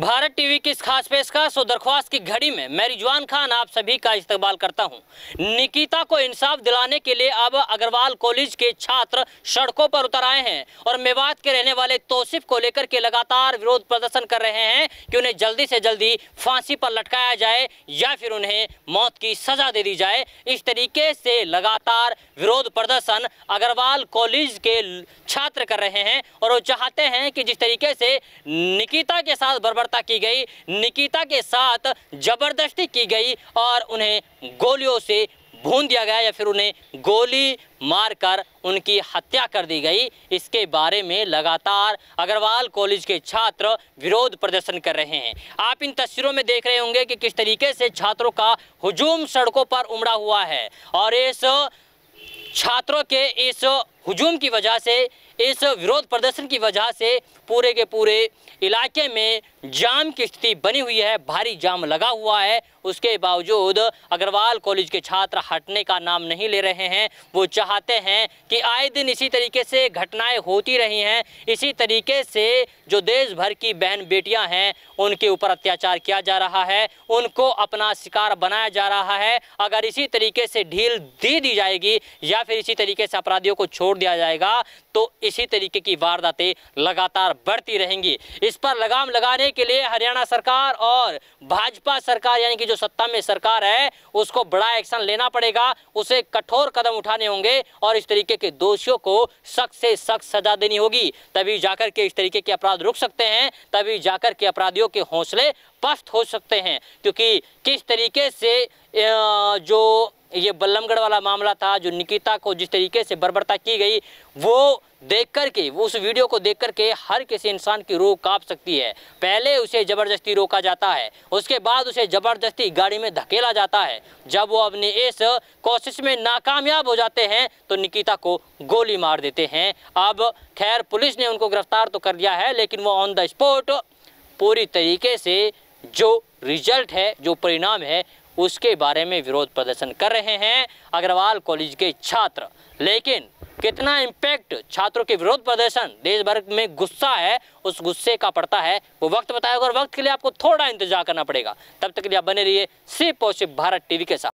Bharat TV की इस खास पेशकश और दरख्वास्त की घड़ी में मैं रिजवान खान आप सभी का इस्तेमाल करता हूं। निकिता को इंसाफ दिलाने के लिए अब अग्रवाल कॉलेज के छात्र सड़कों पर उतर आए हैं और मेवात के रहने वाले तोसिफ को लेकर के लगातार विरोध प्रदर्शन कर रहे हैं कि उन्हें जल्दी से जल्दी फांसी पर लटकाया जाए या फिर उन्हें मौत की सजा दे दी जाए इस तरीके से लगातार विरोध प्रदर्शन अग्रवाल कॉलेज के छात्र कर रहे हैं और वो चाहते हैं कि जिस तरीके से निकिता के साथ बर्बर बर्बरता की गई निकिता के साथ जबरदस्ती की गई और उन्हें गोलियों से भून दिया गया या फिर उन्हें गोली मारकर उनकी हत्या कर दी गई इसके बारे में लगातार अग्रवाल कॉलेज के छात्र विरोध प्रदर्शन कर रहे हैं आप इन तस्वीरों में देख रहे होंगे कि किस तरीके से छात्रों का हुजूम सड़कों पर उमड़ा हुआ है और इस छात्रों के इस हुजूम की वजह से इस विरोध प्रदर्शन की वजह से पूरे के पूरे इलाके में जाम की स्थिति बनी हुई है भारी जाम लगा हुआ है उसके बावजूद अग्रवाल कॉलेज के छात्र हटने का नाम नहीं ले रहे हैं वो चाहते हैं कि आए दिन इसी तरीके से घटनाएं होती रही हैं इसी तरीके से जो देश भर की बहन बेटियां हैं उनके ऊपर अत्याचार किया जा रहा है उनको अपना शिकार बनाया जा रहा है अगर इसी तरीके से ढील दे दी जाएगी या फिर इसी तरीके से अपराधियों को छोड़ छोड़ दिया जाएगा तो इसी तरीके की वारदातें लगातार बढ़ती रहेंगी इस पर लगाम लगाने के लिए हरियाणा सरकार और भाजपा सरकार यानी कि जो सत्ता में सरकार है उसको बड़ा एक्शन लेना पड़ेगा उसे कठोर कदम उठाने होंगे और इस तरीके के दोषियों को सख्त से सख्त सजा देनी होगी तभी जाकर के इस तरीके के अपराध रुक सकते हैं तभी जाकर के अपराधियों के हौसले स्पष्ट हो सकते हैं क्योंकि किस तरीके से जो ये बल्लमगढ़ वाला मामला था जो निकिता को जिस तरीके से बर्बरता की गई वो देख कर के वो उस वीडियो को देख कर के हर किसी इंसान की रूह काँप सकती है पहले उसे ज़बरदस्ती रोका जाता है उसके बाद उसे ज़बरदस्ती गाड़ी में धकेला जाता है जब वो अपनी इस कोशिश में नाकामयाब हो जाते हैं तो निकिता को गोली मार देते हैं अब खैर पुलिस ने उनको गिरफ्तार तो कर दिया है लेकिन वो ऑन द स्पॉट पूरी तरीके से जो रिजल्ट है जो परिणाम है उसके बारे में विरोध प्रदर्शन कर रहे हैं अग्रवाल कॉलेज के छात्र लेकिन कितना इम्पैक्ट छात्रों के विरोध प्रदर्शन देश भर में गुस्सा है उस गुस्से का पड़ता है वो वक्त बताएगा और वक्त के लिए आपको थोड़ा इंतजार करना पड़ेगा तब तक के लिए आप बने रहिए सिर्फ और सिर्फ भारत टीवी के साथ